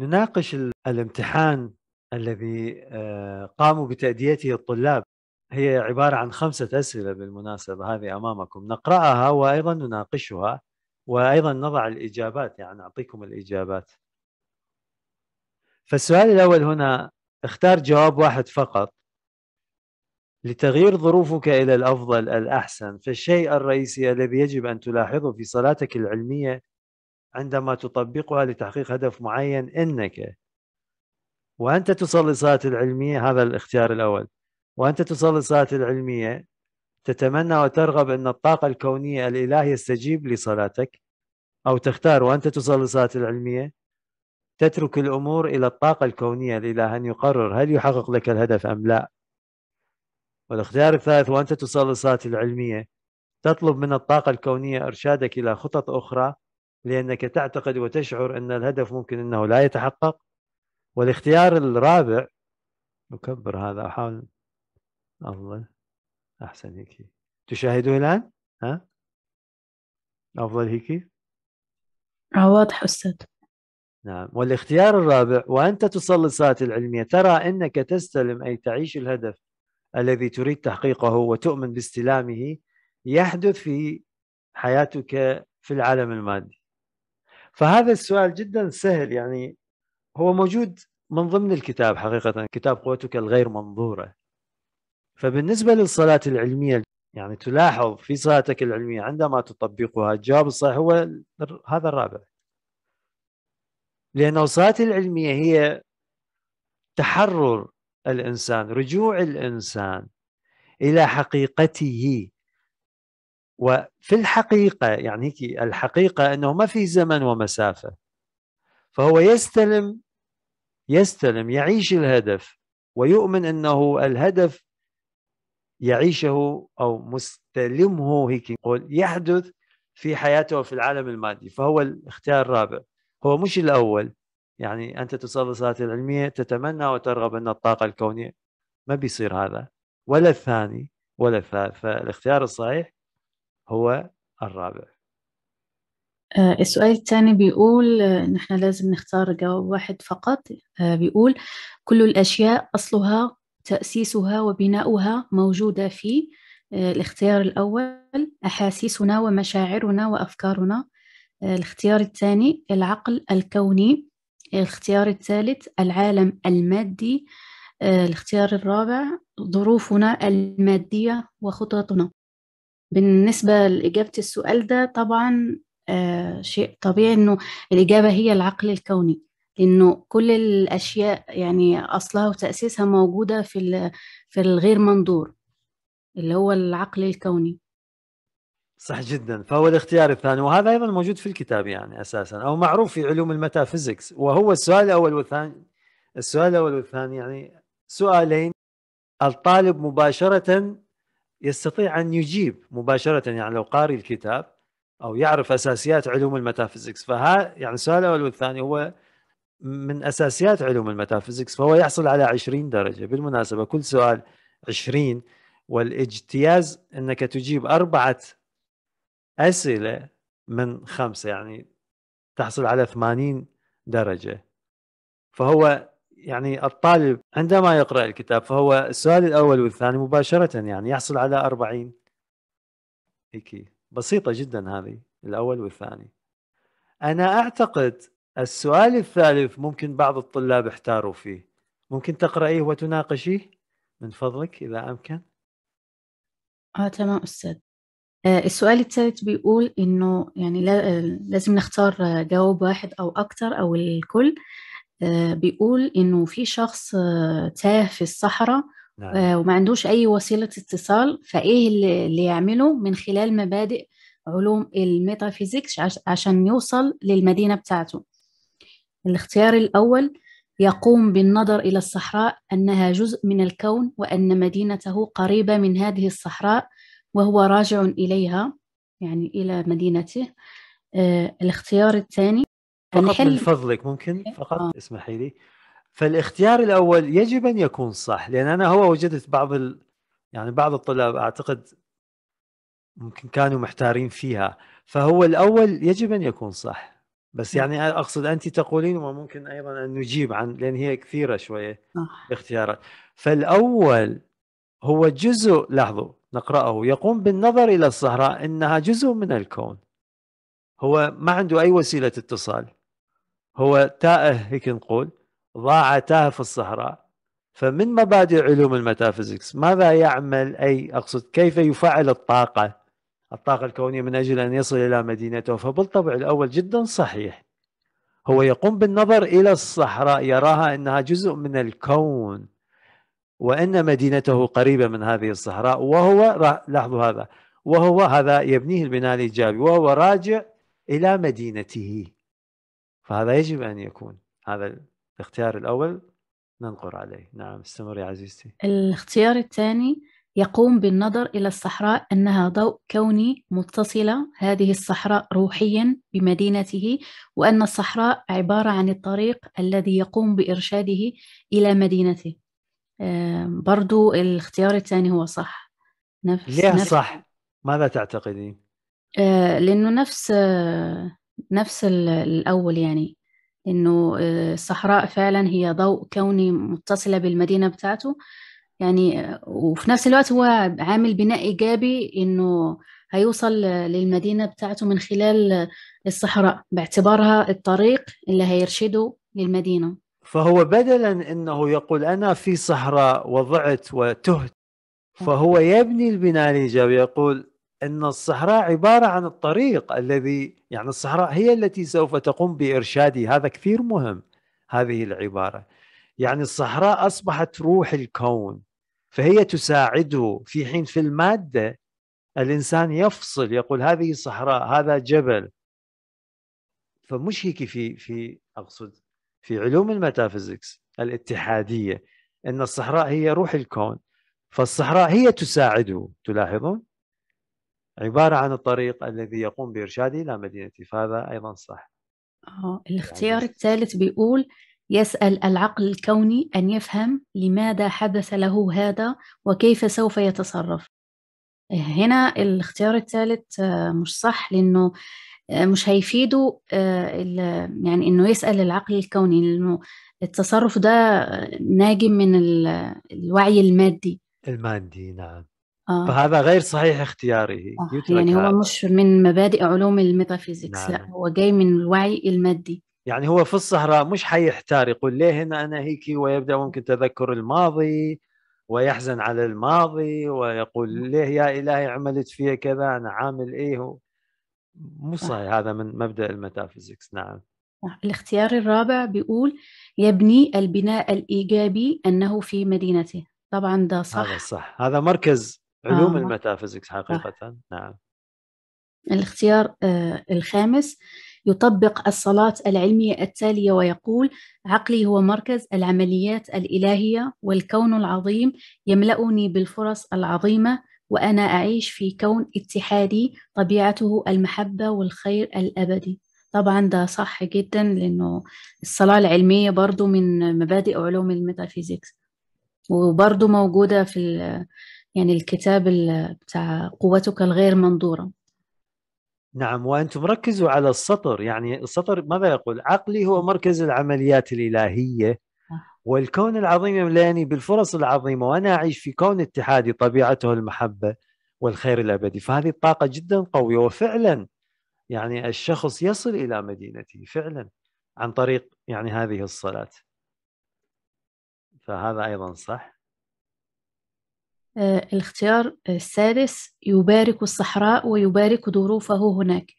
نناقش الامتحان الذي آه، قاموا بتأديته الطلاب هي عبارة عن خمسة أسئلة بالمناسبة هذه أمامكم نقرأها وأيضا نناقشها وأيضا نضع الإجابات يعني نعطيكم الإجابات فالسؤال الأول هنا اختار جواب واحد فقط لتغيير ظروفك إلى الأفضل الأحسن فالشيء الرئيسي الذي يجب أن تلاحظه في صلاتك العلمية عندما تطبقها لتحقيق هدف معين انك وانت تصلي الصلاه العلميه هذا الاختيار الاول وانت تصلي الصلاه العلميه تتمنى وترغب ان الطاقه الكونيه الاله يستجيب لصلاتك او تختار وانت تصلي الصلاه العلميه تترك الامور الى الطاقه الكونيه الاله ان يقرر هل يحقق لك الهدف ام لا والاختيار الثالث وانت تصلي الصلاه العلميه تطلب من الطاقه الكونيه ارشادك الى خطط اخرى لأنك تعتقد وتشعر أن الهدف ممكن أنه لا يتحقق والاختيار الرابع اكبر هذا أحاول أفضل أحسن هيك تشاهدوه الآن ها أفضل هيك واضح أستاذ نعم والاختيار الرابع وأنت تصلي الصلاة العلمية ترى أنك تستلم أي تعيش الهدف الذي تريد تحقيقه وتؤمن باستلامه يحدث في حياتك في العالم المادي فهذا السؤال جدا سهل يعني هو موجود من ضمن الكتاب حقيقة كتاب قوتك الغير منظورة فبالنسبة للصلاة العلمية يعني تلاحظ في صلاتك العلمية عندما تطبقها الجواب الصحيح هو هذا الرابع لأن صلاتي العلمية هي تحرر الإنسان رجوع الإنسان إلى حقيقته وفي الحقيقة يعني هيك الحقيقة أنه ما في زمن ومسافة فهو يستلم يستلم يعيش الهدف ويؤمن أنه الهدف يعيشه أو مستلمه هيك يقول يحدث في حياته وفي العالم المادي فهو الاختيار الرابع هو مش الأول يعني أنت تصلي صلاة العلمية تتمنى وترغب أن الطاقة الكونية ما بيصير هذا ولا الثاني ولا الثالث فالاختيار الصحيح هو الرابع آه، السؤال الثاني بيقول آه، نحن لازم نختار جواب واحد فقط آه، بيقول كل الأشياء أصلها تأسيسها وبناؤها موجودة في الاختيار الأول أحاسيسنا ومشاعرنا وأفكارنا الاختيار الثاني العقل الكوني الاختيار الثالث العالم المادي الاختيار الرابع ظروفنا المادية وخططنا بالنسبة لإجابة السؤال ده طبعا آه شيء طبيعي إنه الإجابة هي العقل الكوني إنه كل الأشياء يعني أصلها وتأسيسها موجودة في في الغير منظور اللي هو العقل الكوني صح جدا فهو الاختيار الثاني وهذا ايضا موجود في الكتاب يعني اساسا او معروف في علوم الميتافيزيكس وهو السؤال الاول والثاني السؤال الاول والثاني يعني سؤالين الطالب مباشره يستطيع ان يجيب مباشره يعني لو قاري الكتاب او يعرف اساسيات علوم الميتافيزيكس فها يعني السؤال الاول والثاني هو من اساسيات علوم الميتافيزيكس فهو يحصل على 20 درجه بالمناسبه كل سؤال 20 والاجتياز انك تجيب اربعه اسئله من خمسه يعني تحصل على 80 درجه فهو يعني الطالب عندما يقرأ الكتاب فهو السؤال الأول والثاني مباشرة يعني يحصل على 40 هيك بسيطة جدا هذه الأول والثاني أنا أعتقد السؤال الثالث ممكن بعض الطلاب احتاروا فيه ممكن تقرأيه وتناقشيه من فضلك إذا أمكن آه تمام أستاذ آه، السؤال الثالث بيقول إنه يعني لازم نختار جواب واحد أو أكثر أو الكل آه، بيقول إنه في شخص آه، تاه في الصحراء نعم. آه، وما عندوش أي وسيلة اتصال فإيه اللي يعمله من خلال مبادئ علوم الميتافيزيكس عشان يوصل للمدينة بتاعته الاختيار الأول يقوم بالنظر إلى الصحراء أنها جزء من الكون وأن مدينته قريبة من هذه الصحراء وهو راجع إليها يعني إلى مدينته الاختيار الثاني فقط من فضلك ممكن إيه؟ فقط آه. اسمحي لي فالاختيار الاول يجب ان يكون صح لان انا هو وجدت بعض ال... يعني بعض الطلاب اعتقد ممكن كانوا محتارين فيها فهو الاول يجب ان يكون صح بس نعم. يعني اقصد انت تقولين وممكن ايضا ان نجيب عن لان هي كثيره شويه الاختيارات فالاول هو جزء لحظه نقراه يقوم بالنظر الى الصحراء انها جزء من الكون هو ما عنده اي وسيله اتصال هو تائه هيك نقول ضاع تاه في الصحراء فمن مبادئ علوم الميتافيزيكس ماذا يعمل اي اقصد كيف يفعل الطاقه الطاقه الكونيه من اجل ان يصل الى مدينته فبالطبع الاول جدا صحيح هو يقوم بالنظر الى الصحراء يراها انها جزء من الكون وان مدينته قريبه من هذه الصحراء وهو لاحظوا هذا وهو هذا يبنيه البناء الايجابي وهو راجع الى مدينته فهذا يجب أن يكون هذا الاختيار الأول ننقر عليه نعم استمر يا عزيزتي الاختيار الثاني يقوم بالنظر إلى الصحراء أنها ضوء كوني متصلة هذه الصحراء روحيا بمدينته وأن الصحراء عبارة عن الطريق الذي يقوم بإرشاده إلى مدينته برضو الاختيار الثاني هو صح نفس ليه نفس صح؟ ماذا تعتقدين؟ آه، لأنه نفس آه، نفس الأول يعني إنه آه، الصحراء فعلا هي ضوء كوني متصلة بالمدينة بتاعته يعني آه، وفي نفس الوقت هو عامل بناء إيجابي إنه هيوصل للمدينة بتاعته من خلال الصحراء باعتبارها الطريق اللي هيرشده للمدينة فهو بدلا أنه يقول أنا في صحراء وضعت وتهت نعم. فهو يبني البناء الإيجابي يقول ان الصحراء عباره عن الطريق الذي يعني الصحراء هي التي سوف تقوم بارشادي هذا كثير مهم هذه العباره يعني الصحراء اصبحت روح الكون فهي تساعده في حين في الماده الانسان يفصل يقول هذه صحراء هذا جبل فمش هيك في في اقصد في علوم الميتافيزيكس الاتحاديه ان الصحراء هي روح الكون فالصحراء هي تساعده تلاحظون عبارة عن الطريق الذي يقوم بإرشادي إلى مدينتي فهذا أيضا صح آه. يعني الاختيار الثالث بيقول يسأل العقل الكوني أن يفهم لماذا حدث له هذا وكيف سوف يتصرف هنا الاختيار الثالث آه، مش صح لأنه آه، مش هيفيده آه، يعني انه يسال العقل الكوني لانه التصرف ده ناجم من الوعي المادي المادي نعم آه. فهذا غير صحيح اختياري آه. يعني هذا. هو مش من مبادئ علوم الميتافيزيكس نعم. لا هو جاي من الوعي المادي يعني هو في الصحراء مش حيحتار يقول ليه هنا أنا هيك ويبدأ ممكن تذكر الماضي ويحزن على الماضي ويقول آه. ليه يا إلهي عملت في كذا أنا عامل إيه مو صحيح هذا من مبدأ الميتافيزيكس نعم الاختيار الرابع بيقول يبني البناء الإيجابي أنه في مدينته طبعا ده صح هذا صح هذا مركز علوم آه. الميتافيزيكس حقيقة آه. نعم الاختيار آه الخامس يطبق الصلاة العلمية التالية ويقول عقلي هو مركز العمليات الإلهية والكون العظيم يملأني بالفرص العظيمة وأنا أعيش في كون اتحادي طبيعته المحبة والخير الأبدي طبعا ده صح جدا لأنه الصلاة العلمية برضو من مبادئ علوم الميتافيزيكس وبرضو موجودة في يعني الكتاب بتاع قوتك الغير منظورة نعم وأنتم ركزوا على السطر يعني السطر ماذا يقول عقلي هو مركز العمليات الإلهية والكون العظيم يملاني بالفرص العظيمة وأنا أعيش في كون اتحادي طبيعته المحبة والخير الأبدي فهذه الطاقة جدا قوية وفعلا يعني الشخص يصل إلى مدينته فعلا عن طريق يعني هذه الصلاة فهذا أيضا صح آه، الاختيار السادس يبارك الصحراء ويبارك ظروفه هناك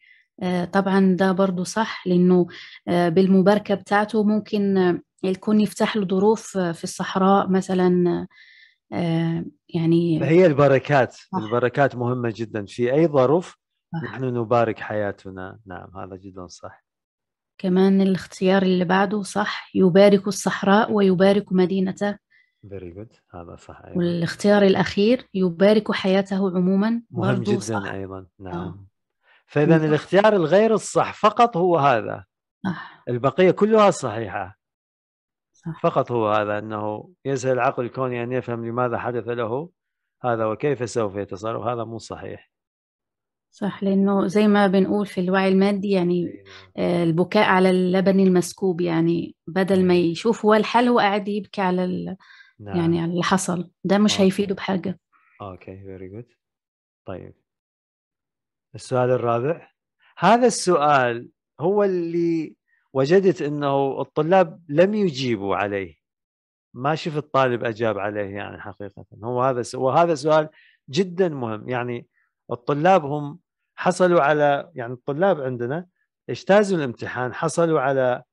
آه، طبعا ده برضو صح لأنه آه، بالمباركة بتاعته ممكن الكون يفتح له ظروف في الصحراء مثلا يعني هي البركات صح. البركات مهمة جدا في أي ظروف نحن نبارك حياتنا نعم هذا جدا صح كمان الاختيار اللي بعده صح يبارك الصحراء ويبارك مدينته فيري جود هذا صح أيضا. والاختيار الاخير يبارك حياته عموما مهم جدا صح. ايضا آه. نعم آه. فاذا الاختيار الغير الصح فقط هو هذا صح. آه. البقيه كلها صحيحه صح. فقط هو هذا انه يسهل العقل الكوني يعني ان يفهم لماذا حدث له هذا وكيف سوف يتصرف هذا مو صحيح صح لانه زي ما بنقول في الوعي المادي يعني نعم. آه، البكاء على اللبن المسكوب يعني بدل ما يشوف هو الحل هو قاعد يبكي على يعني نعم. يعني اللي حصل ده مش أوكي. هيفيده بحاجة اوكي فيري جود طيب السؤال الرابع هذا السؤال هو اللي وجدت انه الطلاب لم يجيبوا عليه ما شفت طالب اجاب عليه يعني حقيقه هو هذا وهذا سؤال جدا مهم يعني الطلاب هم حصلوا على يعني الطلاب عندنا اجتازوا الامتحان حصلوا على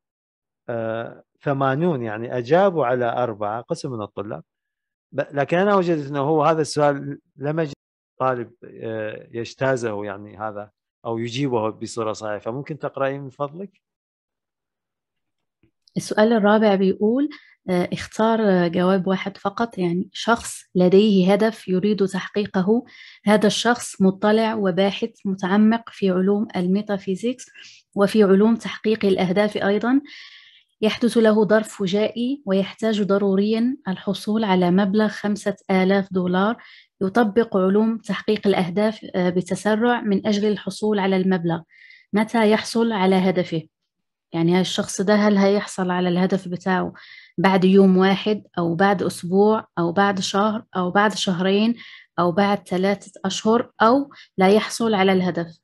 آه، 80 يعني اجابوا على اربعه قسم من الطلاب لكن انا وجدت انه هو هذا السؤال لم يجد طالب آه، يجتازه يعني هذا او يجيبه بصوره صحيحه فممكن تقراي من فضلك؟ السؤال الرابع بيقول آه، اختار آه، جواب واحد فقط يعني شخص لديه هدف يريد تحقيقه هذا الشخص مطلع وباحث متعمق في علوم الميتافيزيكس وفي علوم تحقيق الأهداف أيضا يحدث له ظرف فجائي ويحتاج ضروريا الحصول على مبلغ خمسة آلاف دولار يطبق علوم تحقيق الأهداف آه، بتسرع من أجل الحصول على المبلغ متى يحصل على هدفه يعني الشخص ده هل هيحصل على الهدف بتاعه بعد يوم واحد أو بعد أسبوع أو بعد شهر أو بعد شهرين أو بعد ثلاثة أشهر أو لا يحصل على الهدف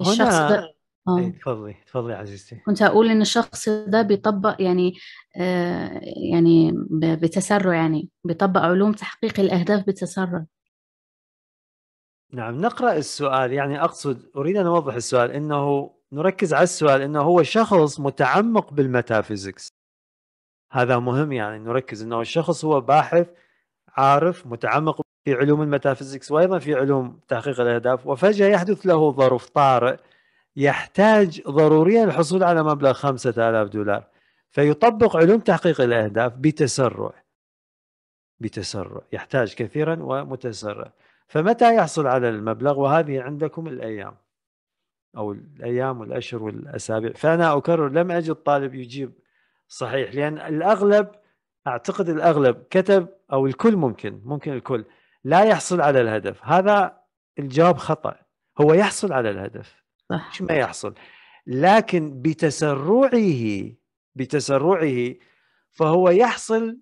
الشخص ده آه. إيه، تفضلي تفضلي عزيزتي كنت اقول ان الشخص ده بيطبق يعني آه، يعني بتسرع يعني بيطبق علوم تحقيق الاهداف بتسرع نعم نقرا السؤال يعني اقصد اريد ان اوضح السؤال انه نركز على السؤال انه هو شخص متعمق بالميتافيزكس هذا مهم يعني نركز انه الشخص هو باحث عارف متعمق في علوم الميتافيزكس وايضا في علوم تحقيق الاهداف وفجاه يحدث له ظرف طارئ يحتاج ضروريا الحصول على مبلغ 5000 دولار فيطبق علوم تحقيق الأهداف بتسرع بتسرع يحتاج كثيرا ومتسرع فمتى يحصل على المبلغ وهذه عندكم الأيام أو الأيام والأشهر والأسابيع فأنا أكرر لم أجد طالب يجيب صحيح لأن الأغلب أعتقد الأغلب كتب أو الكل ممكن ممكن الكل لا يحصل على الهدف هذا الجواب خطأ هو يحصل على الهدف صح ما يحصل لكن بتسرعه بتسرعه فهو يحصل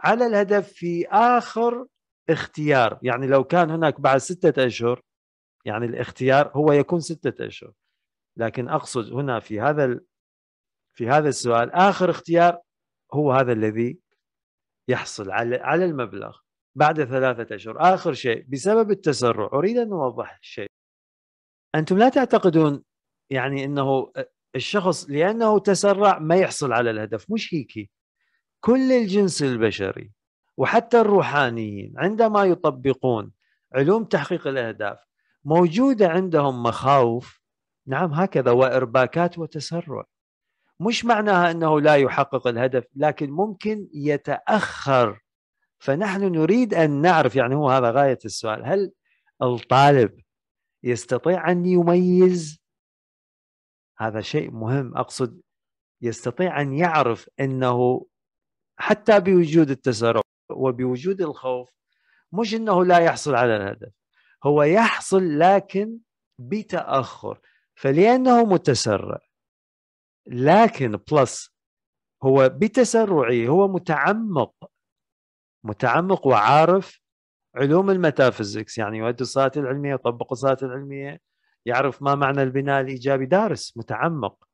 على الهدف في اخر اختيار يعني لو كان هناك بعد ستة أشهر يعني الاختيار هو يكون ستة أشهر لكن أقصد هنا في هذا في هذا السؤال آخر اختيار هو هذا الذي يحصل على على المبلغ بعد ثلاثة أشهر آخر شيء بسبب التسرع أريد أن أوضح الشيء انتم لا تعتقدون يعني انه الشخص لانه تسرع ما يحصل على الهدف مش هيك كل الجنس البشري وحتى الروحانيين عندما يطبقون علوم تحقيق الاهداف موجوده عندهم مخاوف نعم هكذا وارباكات وتسرع مش معناها انه لا يحقق الهدف لكن ممكن يتاخر فنحن نريد ان نعرف يعني هو هذا غايه السؤال هل الطالب يستطيع أن يميز هذا شيء مهم أقصد يستطيع أن يعرف أنه حتى بوجود التسرع وبوجود الخوف مش أنه لا يحصل على الهدف هو يحصل لكن بتأخر فلأنه متسرع لكن بلس هو بتسرعه هو متعمق متعمق وعارف علوم الميتافيزكس يعني يؤدي الصلاة العلمية يطبق الصلاة العلمية يعرف ما معنى البناء الإيجابي دارس متعمق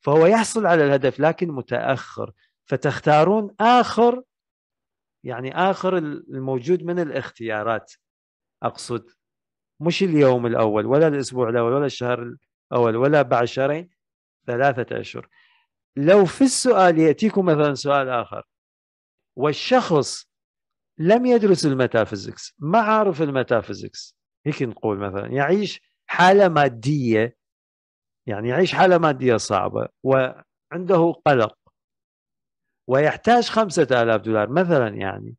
فهو يحصل على الهدف لكن متأخر فتختارون آخر يعني آخر الموجود من الاختيارات أقصد مش اليوم الأول ولا الأسبوع الأول ولا الشهر الأول ولا بعد شهرين ثلاثة أشهر لو في السؤال يأتيكم مثلا سؤال آخر والشخص لم يدرس الميتافيزيكس ما عارف الميتافيزيكس هيك نقول مثلا يعيش حالة مادية يعني يعيش حالة مادية صعبة وعنده قلق ويحتاج خمسة آلاف دولار مثلا يعني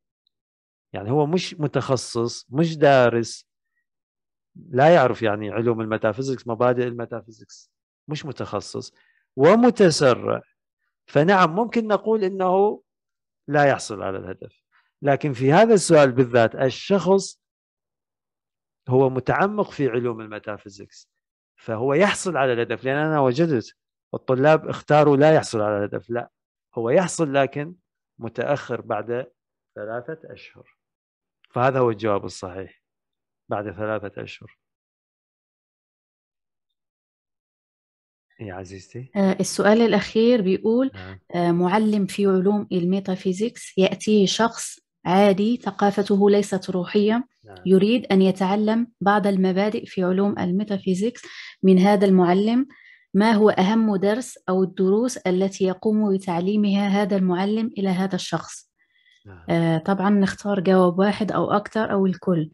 يعني هو مش متخصص مش دارس لا يعرف يعني علوم الميتافيزيكس مبادئ الميتافيزيكس مش متخصص ومتسرع فنعم ممكن نقول انه لا يحصل على الهدف لكن في هذا السؤال بالذات الشخص هو متعمق في علوم الميتافيزيكس فهو يحصل على الهدف لان انا وجدت الطلاب اختاروا لا يحصل على الهدف لا هو يحصل لكن متاخر بعد ثلاثه اشهر فهذا هو الجواب الصحيح بعد ثلاثه اشهر إيه يا عزيزتي آه، السؤال الأخير بيقول نعم. آه، معلم في علوم الميتافيزيكس يأتيه شخص عادي ثقافته ليست روحية نعم. يريد أن يتعلم بعض المبادئ في علوم الميتافيزيكس من هذا المعلم ما هو أهم درس أو الدروس التي يقوم بتعليمها هذا المعلم إلى هذا الشخص نعم. آه طبعا نختار جواب واحد أو أكثر أو الكل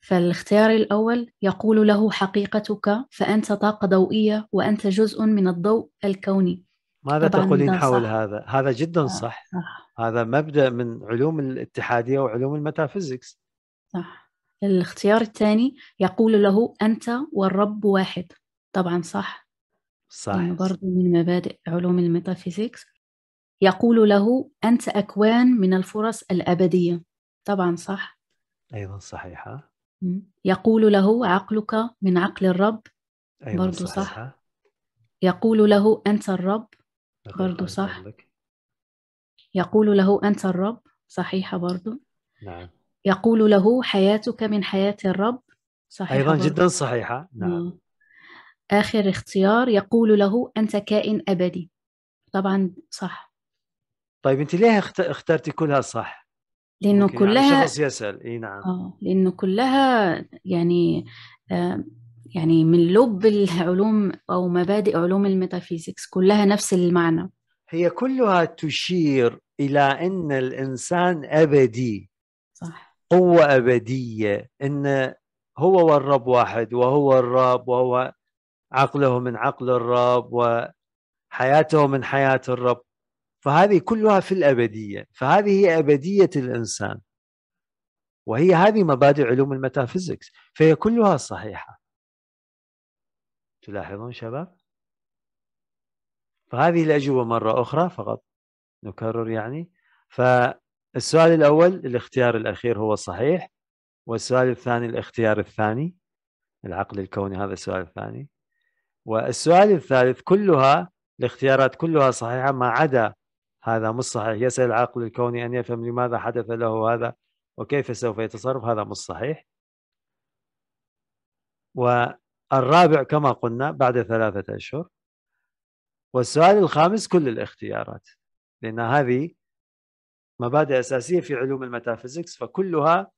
فالاختيار الأول يقول له حقيقتك فأنت طاقة ضوئية وأنت جزء من الضوء الكوني ماذا تقولين حول صح. هذا؟ هذا جدا آه، صح صح. آه. هذا مبدا من علوم الاتحاديه وعلوم الميتافيزيكس صح الاختيار الثاني يقول له انت والرب واحد طبعا صح صح يعني برضو من مبادئ علوم الميتافيزيكس يقول له انت اكوان من الفرص الابديه طبعا صح ايضا صحيحه يقول له عقلك من عقل الرب أيضا برضو صحيحة. صح يقول له أنت الرب برضو صح لك. يقول له أنت الرب صحيحة برضو نعم يقول له حياتك من حياة الرب صحيحة أيضا برضو. جدا صحيحة نعم آخر اختيار يقول له أنت كائن أبدي طبعا صح طيب أنت ليه اخترتي كلها صح؟ لأنه يعني كلها شخص يسأل إي نعم آه لأنه كلها يعني آه، يعني من لب العلوم أو مبادئ علوم الميتافيزيكس كلها نفس المعنى هي كلها تشير الى ان الانسان ابدي صح قوه ابديه ان هو والرب واحد وهو الرب وهو عقله من عقل الرب وحياته من حياه الرب فهذه كلها في الابديه فهذه هي ابديه الانسان وهي هذه مبادئ علوم الميتافيزيكس فهي كلها صحيحه تلاحظون شباب وهذه الأجوبة مرة أخرى فقط نكرر يعني فالسؤال الأول الاختيار الأخير هو صحيح والسؤال الثاني الاختيار الثاني العقل الكوني هذا السؤال الثاني والسؤال الثالث كلها الاختيارات كلها صحيحة ما عدا هذا مش صحيح يسأل العقل الكوني أن يفهم لماذا حدث له هذا وكيف سوف يتصرف هذا مش صحيح والرابع كما قلنا بعد ثلاثة أشهر والسؤال الخامس كل الاختيارات لأن هذه مبادئ أساسية في علوم الميتافيزيكس فكلها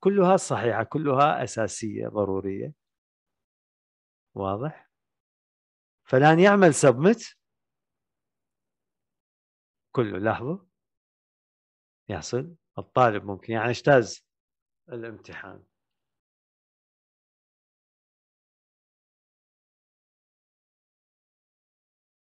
كلها صحيحة كلها أساسية ضرورية واضح فالآن يعمل سبمت كله لحظة يحصل الطالب ممكن يعني اجتاز الامتحان